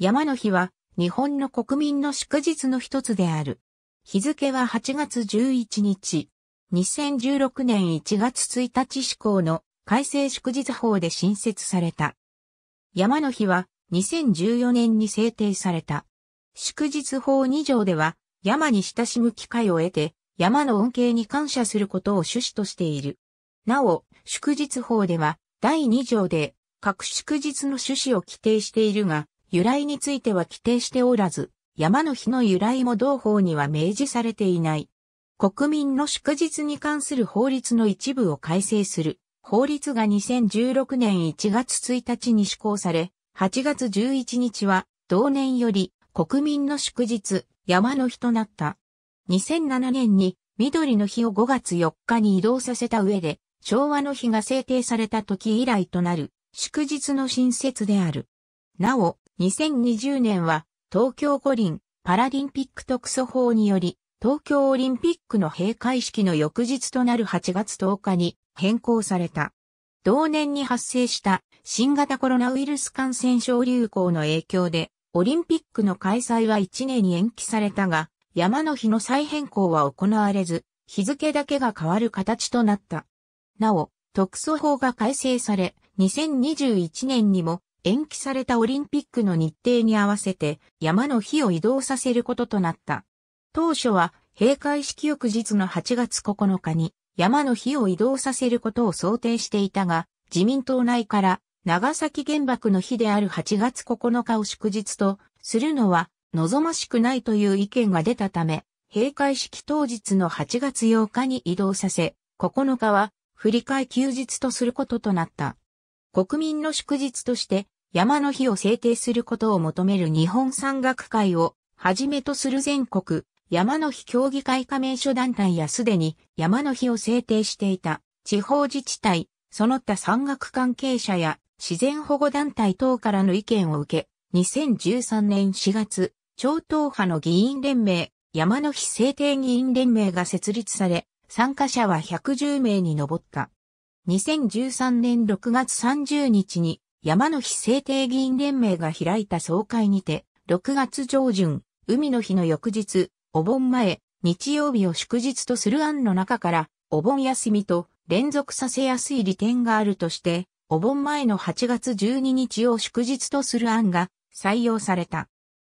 山の日は日本の国民の祝日の一つである。日付は8月11日。2016年1月1日施行の改正祝日法で新設された。山の日は2014年に制定された。祝日法2条では山に親しむ機会を得て山の恩恵に感謝することを趣旨としている。なお、祝日法では第2条で各祝日の趣旨を規定しているが、由来については規定しておらず、山の日の由来も同法には明示されていない。国民の祝日に関する法律の一部を改正する。法律が2016年1月1日に施行され、8月11日は同年より国民の祝日、山の日となった。2007年に緑の日を5月4日に移動させた上で、昭和の日が制定された時以来となる祝日の新設である。なお、2020年は東京五輪パラリンピック特措法により東京オリンピックの閉会式の翌日となる8月10日に変更された。同年に発生した新型コロナウイルス感染症流行の影響でオリンピックの開催は1年に延期されたが山の日の再変更は行われず日付だけが変わる形となった。なお、特措法が改正され、2021年にも延期されたオリンピックの日程に合わせて山の日を移動させることとなった。当初は閉会式翌日の8月9日に山の日を移動させることを想定していたが、自民党内から長崎原爆の日である8月9日を祝日とするのは望ましくないという意見が出たため、閉会式当日の8月8日に移動させ、9日は振り替休日とすることとなった。国民の祝日として山の日を制定することを求める日本山岳会をはじめとする全国山の日協議会加盟諸団体やすでに山の日を制定していた地方自治体、その他山岳関係者や自然保護団体等からの意見を受け、2013年4月、超党派の議員連盟、山の日制定議員連盟が設立され、参加者は110名に上った。2013年6月30日に山の日制定議員連盟が開いた総会にて、6月上旬、海の日の翌日、お盆前、日曜日を祝日とする案の中から、お盆休みと連続させやすい利点があるとして、お盆前の8月12日を祝日とする案が採用された。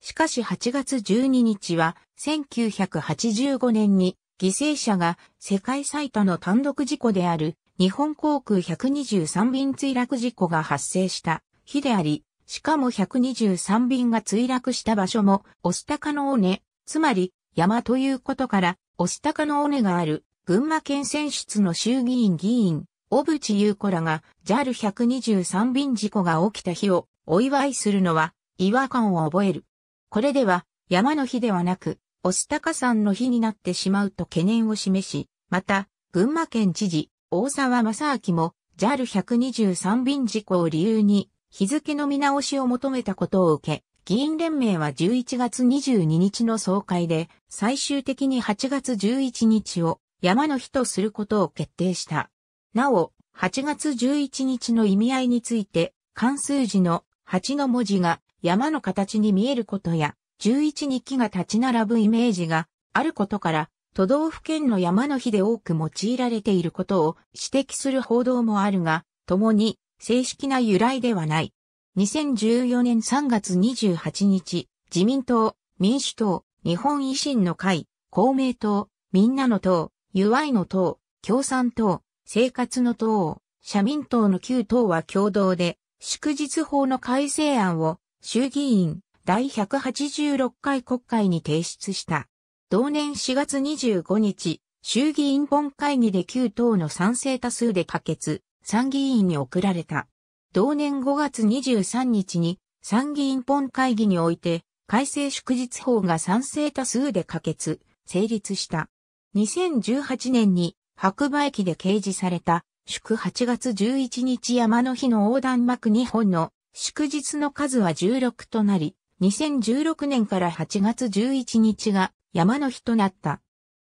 しかし8月12日は1985年に犠牲者が世界最多の単独事故である日本航空123便墜落事故が発生した日であり、しかも123便が墜落した場所も、オスタカの尾根、つまり山ということから、オスタカの尾根がある群馬県選出の衆議院議員、小渕優子らが JAL123 便事故が起きた日をお祝いするのは違和感を覚える。これでは山の日ではなく、オタカさ山の日になってしまうと懸念を示し、また、群馬県知事、大沢正明も JAL123 便事故を理由に日付の見直しを求めたことを受け、議員連盟は11月22日の総会で最終的に8月11日を山の日とすることを決定した。なお、8月11日の意味合いについて、関数字の8の文字が山の形に見えることや、11日が立ち並ぶイメージがあることから、都道府県の山の日で多く用いられていることを指摘する報道もあるが、共に正式な由来ではない。2014年3月28日、自民党、民主党、日本維新の会、公明党、みんなの党、UI の党、共産党、生活の党、社民党の旧党は共同で、祝日法の改正案を衆議院第186回国会に提出した。同年4月25日、衆議院本会議で9党の賛成多数で可決、参議院に送られた。同年5月23日に参議院本会議において改正祝日法が賛成多数で可決、成立した。2018年に白馬駅で掲示された祝8月11日山の日の横断幕2本の祝日の数は16となり、2016年から8月11日が山の日となった。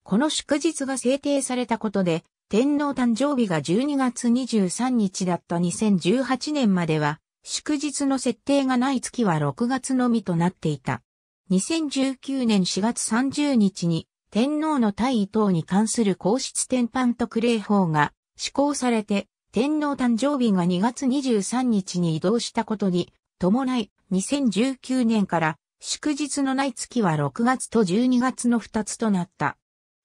この祝日が制定されたことで、天皇誕生日が12月23日だった2018年までは、祝日の設定がない月は6月のみとなっていた。2019年4月30日に、天皇の退位等に関する皇室天板特例法が施行されて、天皇誕生日が2月23日に移動したことに、伴い、2019年から祝日のない月は6月と12月の2つとなった。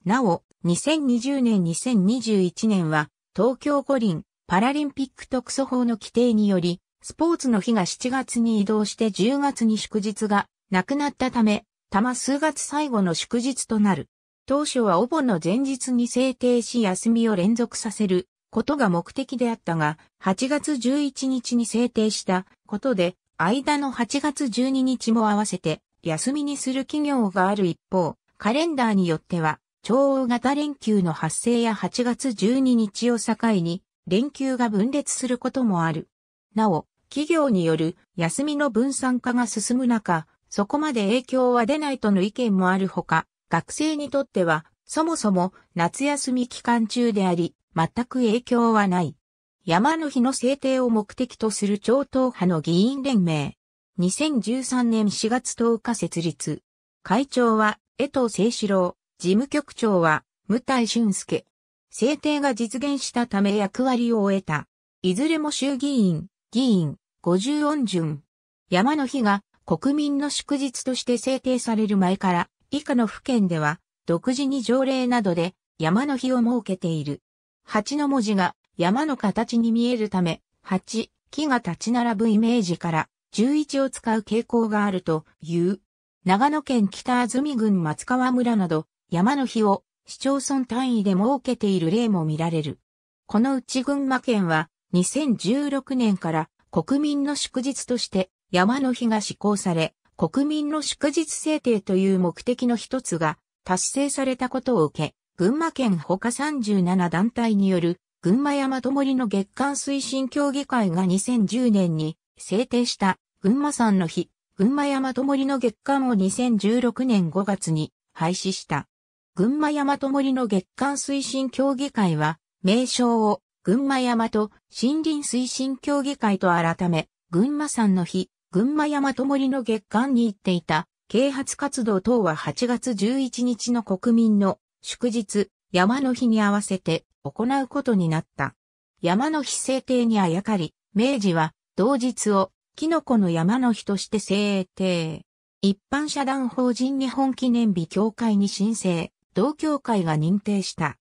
なお、2020年2021年は、東京五輪パラリンピック特措法の規定により、スポーツの日が7月に移動して10月に祝日がなくなったため、たま数月最後の祝日となる。当初はお盆の前日に制定し休みを連続させることが目的であったが、8月11日に制定したことで間の8月12日も合わせて休みにする企業がある一方、カレンダーによっては、超大型連休の発生や8月12日を境に、連休が分裂することもある。なお、企業による休みの分散化が進む中、そこまで影響は出ないとの意見もあるほか、学生にとっては、そもそも夏休み期間中であり、全く影響はない。山の日の制定を目的とする超党派の議員連盟。2013年4月10日設立。会長は江藤聖志郎、事務局長は武田俊介。制定が実現したため役割を終えた。いずれも衆議院、議員、五十音順。山の日が国民の祝日として制定される前から、以下の府県では、独自に条例などで山の日を設けている。八の文字が山の形に見えるため、8、木が立ち並ぶイメージから11を使う傾向があるという。長野県北安住郡松川村など山の日を市町村単位で設けている例も見られる。このうち群馬県は2016年から国民の祝日として山の日が施行され、国民の祝日制定という目的の一つが達成されたことを受け、群馬県他37団体による群馬山と森の月間推進協議会が2010年に制定した群馬山の日、群馬山と森の月間を2016年5月に廃止した。群馬山と森の月間推進協議会は、名称を群馬山と森林推進協議会と改め、群馬山の日、群馬山と森の月間に行っていた、啓発活動等は8月11日の国民の祝日、山の日に合わせて行うことになった。山の日制定にあやかり、明治は同日をキノコの山の日として制定。一般社団法人日本記念日協会に申請、同協会が認定した。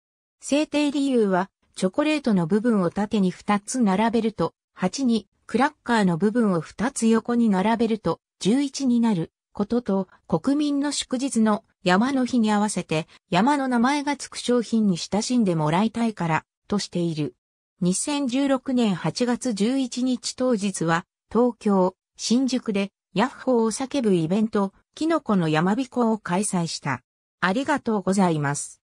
制定理由は、チョコレートの部分を縦に2つ並べると、8に、クラッカーの部分を2つ横に並べると、11になることと、国民の祝日の山の日に合わせて山の名前が付く商品に親しんでもらいたいからとしている。2016年8月11日当日は東京、新宿でヤッホーを叫ぶイベント、キノコの山彦を開催した。ありがとうございます。